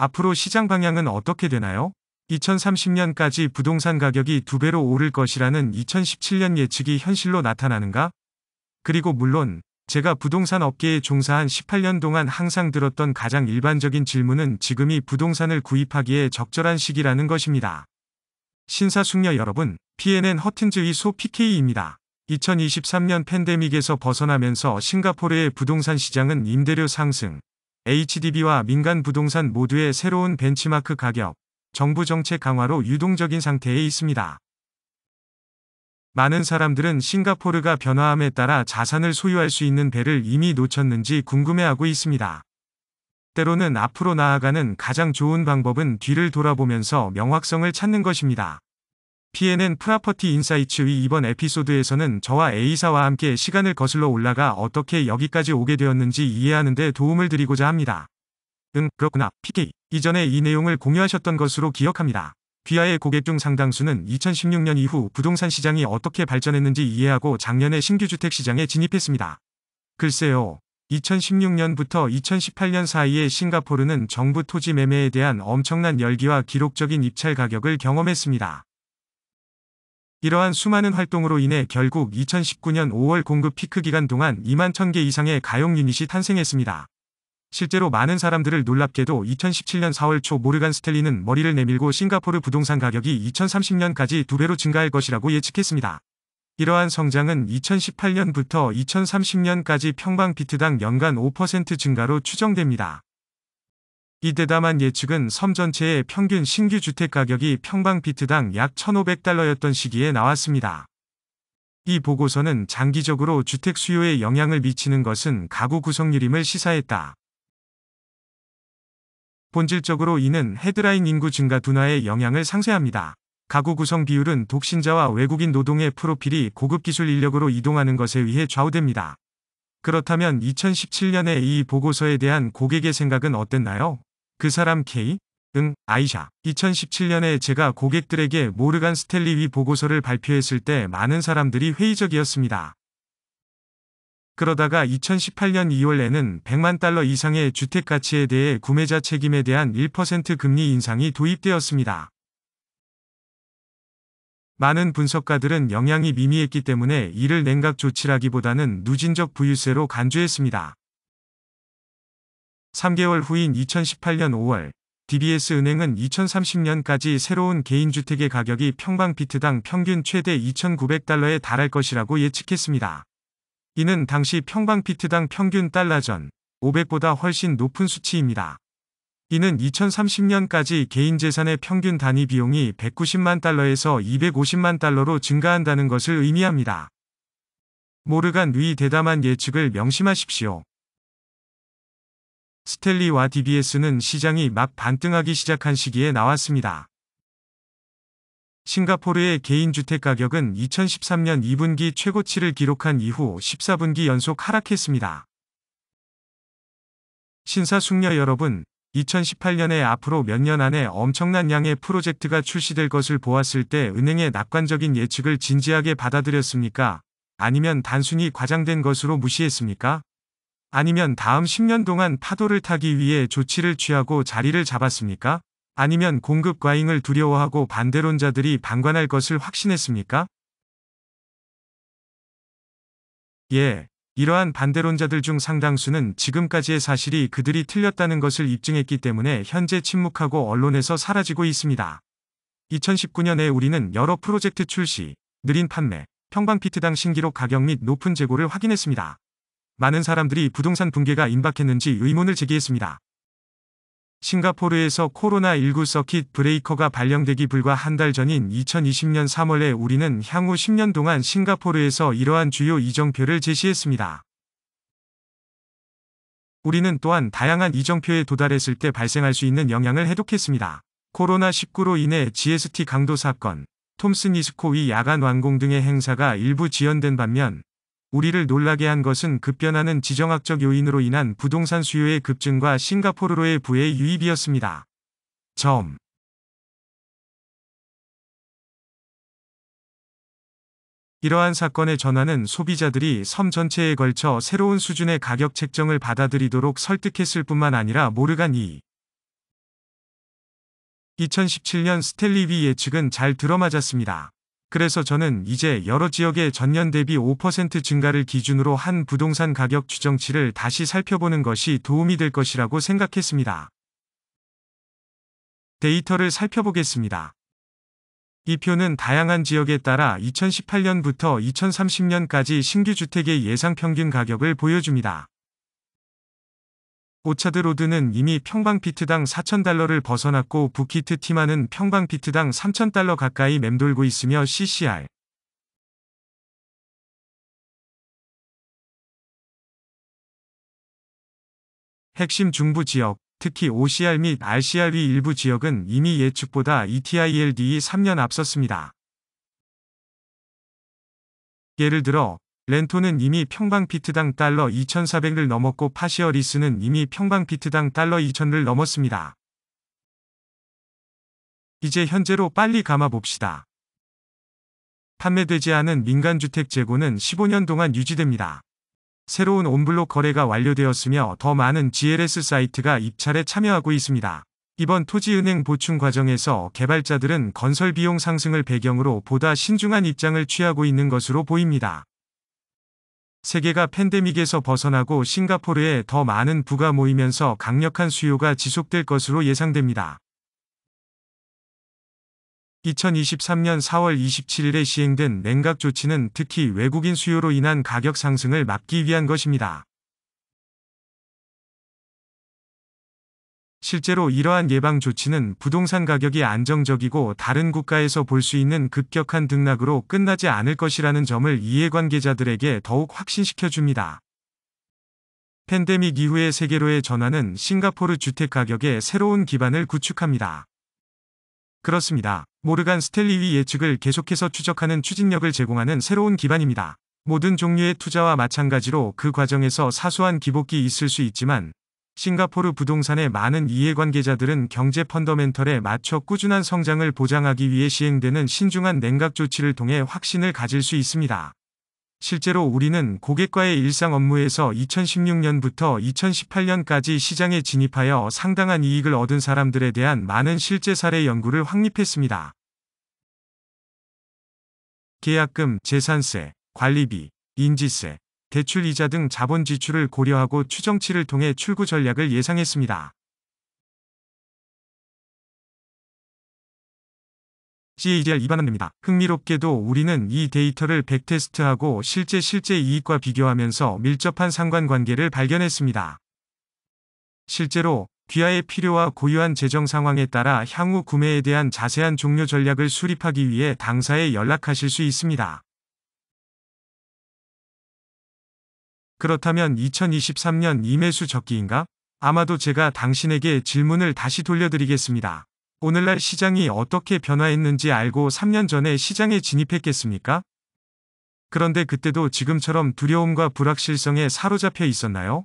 앞으로 시장 방향은 어떻게 되나요? 2030년까지 부동산 가격이 두 배로 오를 것이라는 2017년 예측이 현실로 나타나는가? 그리고 물론 제가 부동산 업계에 종사한 18년 동안 항상 들었던 가장 일반적인 질문은 지금이 부동산을 구입하기에 적절한 시기라는 것입니다. 신사숙녀 여러분, PNN 허튼즈의 소 PK입니다. 2023년 팬데믹에서 벗어나면서 싱가포르의 부동산 시장은 임대료 상승, HDB와 민간 부동산 모두의 새로운 벤치마크 가격, 정부 정책 강화로 유동적인 상태에 있습니다. 많은 사람들은 싱가포르가 변화함에 따라 자산을 소유할 수 있는 배를 이미 놓쳤는지 궁금해하고 있습니다. 때로는 앞으로 나아가는 가장 좋은 방법은 뒤를 돌아보면서 명확성을 찾는 것입니다. PNN 프라퍼티 인사이츠의 이번 에피소드에서는 저와 A사와 함께 시간을 거슬러 올라가 어떻게 여기까지 오게 되었는지 이해하는 데 도움을 드리고자 합니다. 응, 음, 그렇구나, PK. 이전에 이 내용을 공유하셨던 것으로 기억합니다. 귀하의 고객 중 상당수는 2016년 이후 부동산 시장이 어떻게 발전했는지 이해하고 작년에 신규 주택 시장에 진입했습니다. 글쎄요, 2016년부터 2018년 사이에 싱가포르는 정부 토지 매매에 대한 엄청난 열기와 기록적인 입찰 가격을 경험했습니다. 이러한 수많은 활동으로 인해 결국 2019년 5월 공급 피크 기간 동안 2만 1000개 이상의 가용 유닛이 탄생했습니다. 실제로 많은 사람들을 놀랍게도 2017년 4월 초 모르간 스텔리는 머리를 내밀고 싱가포르 부동산 가격이 2030년까지 두배로 증가할 것이라고 예측했습니다. 이러한 성장은 2018년부터 2030년까지 평방비트당 연간 5% 증가로 추정됩니다. 이 대담한 예측은 섬 전체의 평균 신규 주택 가격이 평방 비트당약 1,500달러였던 시기에 나왔습니다. 이 보고서는 장기적으로 주택 수요에 영향을 미치는 것은 가구 구성률임을 시사했다. 본질적으로 이는 헤드라인 인구 증가 둔화에 영향을 상쇄합니다 가구 구성 비율은 독신자와 외국인 노동의 프로필이 고급 기술 인력으로 이동하는 것에 의해 좌우됩니다. 그렇다면 2017년에 이 보고서에 대한 고객의 생각은 어땠나요? 그 사람 K, 은, 아이샤. 2017년에 제가 고객들에게 모르간 스텔리 위 보고서를 발표했을 때 많은 사람들이 회의적이었습니다. 그러다가 2018년 2월에는 100만 달러 이상의 주택 가치에 대해 구매자 책임에 대한 1% 금리 인상이 도입되었습니다. 많은 분석가들은 영향이 미미했기 때문에 이를 냉각 조치라기보다는 누진적 부유세로 간주했습니다. 3개월 후인 2018년 5월 DBS 은행은 2030년까지 새로운 개인주택의 가격이 평방피트당 평균 최대 2,900달러에 달할 것이라고 예측했습니다. 이는 당시 평방피트당 평균 달러전 500보다 훨씬 높은 수치입니다. 이는 2030년까지 개인재산의 평균 단위 비용이 190만 달러에서 250만 달러로 증가한다는 것을 의미합니다. 모르간 위 대담한 예측을 명심하십시오. 스텔리와 DBS는 시장이 막 반등하기 시작한 시기에 나왔습니다. 싱가포르의 개인주택 가격은 2013년 2분기 최고치를 기록한 이후 14분기 연속 하락했습니다. 신사 숙녀 여러분, 2018년에 앞으로 몇 년 안에 엄청난 양의 프로젝트가 출시될 것을 보았을 때 은행의 낙관적인 예측을 진지하게 받아들였습니까? 아니면 단순히 과장된 것으로 무시했습니까? 아니면 다음 10년 동안 파도를 타기 위해 조치를 취하고 자리를 잡았습니까? 아니면 공급 과잉을 두려워하고 반대론자들이 방관할 것을 확신했습니까? 예, 이러한 반대론자들 중 상당수는 지금까지의 사실이 그들이 틀렸다는 것을 입증했기 때문에 현재 침묵하고 언론에서 사라지고 있습니다. 2019년에 우리는 여러 프로젝트 출시, 느린 판매, 평방피트당 신기록 가격 및 높은 재고를 확인했습니다. 많은 사람들이 부동산 붕괴가 임박했는지 의문을 제기했습니다. 싱가포르에서 코로나19 서킷 브레이커가 발령되기 불과 한 달 전인 2020년 3월에 우리는 향후 10년 동안 싱가포르에서 이러한 주요 이정표를 제시했습니다. 우리는 또한 다양한 이정표에 도달했을 때 발생할 수 있는 영향을 해독했습니다. 코로나19로 인해 GST 강도 사건, 톰슨 이스코위 야간 완공 등의 행사가 일부 지연된 반면 우리를 놀라게 한 것은 급변하는 지정학적 요인으로 인한 부동산 수요의 급증과 싱가포르로의 부의 유입이었습니다. 점. 이러한 사건의 전환은 소비자들이 섬 전체에 걸쳐 새로운 수준의 가격 책정을 받아들이도록 설득했을 뿐만 아니라 모르간 이 2017년 스텔리 비 예측은 잘 들어맞았습니다. 그래서 저는 이제 여러 지역의 전년 대비 5% 증가를 기준으로 한 부동산 가격 추정치를 다시 살펴보는 것이 도움이 될 것이라고 생각했습니다. 데이터를 살펴보겠습니다. 이 표는 다양한 지역에 따라 2018년부터 2030년까지 신규 주택의 예상 평균 가격을 보여줍니다. 오차드 로드는 이미 평방피트당 4,000달러를 벗어났고 부키트 티마는 평방피트당 3,000달러 가까이 맴돌고 있으며 CCR 핵심 중부 지역, 특히 OCR 및 RCR위 일부 지역은 이미 예측보다 ETILD이 3년 앞섰습니다. 예를 들어 렌토는 이미 평방피트당 달러 2,400을 넘었고 파시어 리스는 이미 평방피트당 달러 2,000을 넘었습니다. 이제 현재로 빨리 감아봅시다. 판매되지 않은 민간주택 재고는 15년 동안 유지됩니다. 새로운 온블록 거래가 완료되었으며 더 많은 GLS 사이트가 입찰에 참여하고 있습니다. 이번 토지은행 보충 과정에서 개발자들은 건설 비용 상승을 배경으로 보다 신중한 입장을 취하고 있는 것으로 보입니다. 세계가 팬데믹에서 벗어나고 싱가포르에 더 많은 부가 모이면서 강력한 수요가 지속될 것으로 예상됩니다. 2023년 4월 27일에 시행된 냉각 조치는 특히 외국인 수요로 인한 가격 상승을 막기 위한 것입니다. 실제로 이러한 예방 조치는 부동산 가격이 안정적이고 다른 국가에서 볼 수 있는 급격한 등락으로 끝나지 않을 것이라는 점을 이해관계자들에게 더욱 확신시켜 줍니다. 팬데믹 이후의 세계로의 전환은 싱가포르 주택 가격에 새로운 기반을 구축합니다. 그렇습니다. 모르간 스텔리위 예측을 계속해서 추적하는 추진력을 제공하는 새로운 기반입니다. 모든 종류의 투자와 마찬가지로 그 과정에서 사소한 기복이 있을 수 있지만 싱가포르 부동산의 많은 이해관계자들은 경제 펀더멘털에 맞춰 꾸준한 성장을 보장하기 위해 시행되는 신중한 냉각 조치를 통해 확신을 가질 수 있습니다. 실제로 우리는 고객과의 일상 업무에서 2016년부터 2018년까지 시장에 진입하여 상당한 이익을 얻은 사람들에 대한 많은 실제 사례 연구를 확립했습니다. 계약금, 재산세, 관리비, 인지세, 대출 이자 등 자본 지출을 고려하고 추정치를 통해 출구 전략을 예상했습니다. CAGR 이반환입니다. 흥미롭게도 우리는 이 데이터를 백테스트하고 실제 실제 이익과 비교하면서 밀접한 상관관계를 발견했습니다. 실제로 귀하의 필요와 고유한 재정 상황에 따라 향후 구매에 대한 자세한 종료 전략을 수립하기 위해 당사에 연락하실 수 있습니다. 그렇다면 2023년 이매수 적기인가? 아마도 제가 당신에게 질문을 다시 돌려드리겠습니다. 오늘날 시장이 어떻게 변화했는지 알고 3년 전에 시장에 진입했겠습니까? 그런데 그때도 지금처럼 두려움과 불확실성에 사로잡혀 있었나요?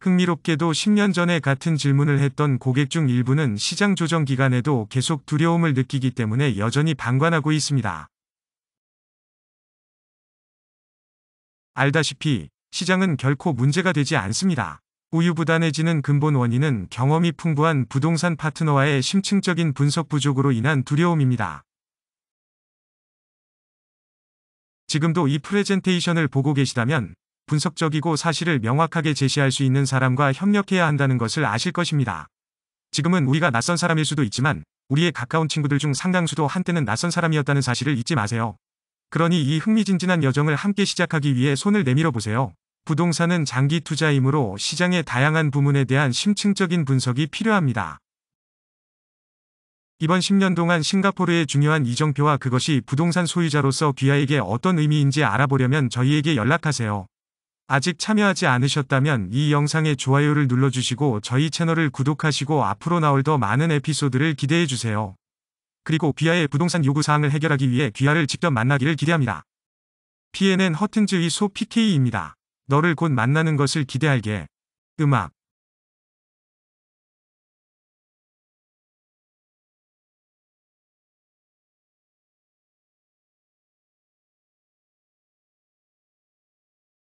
흥미롭게도 10년 전에 같은 질문을 했던 고객 중 일부는 시장 조정 기간에도 계속 두려움을 느끼기 때문에 여전히 방관하고 있습니다. 알다시피 시장은 결코 문제가 되지 않습니다. 우유부단해지는 근본 원인은 경험이 풍부한 부동산 파트너와의 심층적인 분석 부족으로 인한 두려움입니다. 지금도 이 프레젠테이션을 보고 계시다면 분석적이고 사실을 명확하게 제시할 수 있는 사람과 협력해야 한다는 것을 아실 것입니다. 지금은 우리가 낯선 사람일 수도 있지만 우리의 가까운 친구들 중 상당수도 한때는 낯선 사람이었다는 사실을 잊지 마세요. 그러니 이 흥미진진한 여정을 함께 시작하기 위해 손을 내밀어 보세요. 부동산은 장기 투자이므로 시장의 다양한 부문에 대한 심층적인 분석이 필요합니다. 이번 10년 동안 싱가포르의 중요한 이정표와 그것이 부동산 소유자로서 귀하에게 어떤 의미인지 알아보려면 저희에게 연락하세요. 아직 참여하지 않으셨다면 이영상의 좋아요를 눌러주시고 저희 채널을 구독하시고 앞으로 나올 더 많은 에피소드를 기대해주세요. 그리고 귀하의 부동산 요구사항을 해결하기 위해 귀하를 직접 만나기를 기대합니다. PNN 허튼즈의 소 PK입니다. 너를 곧 만나는 것을 기대할게. 음악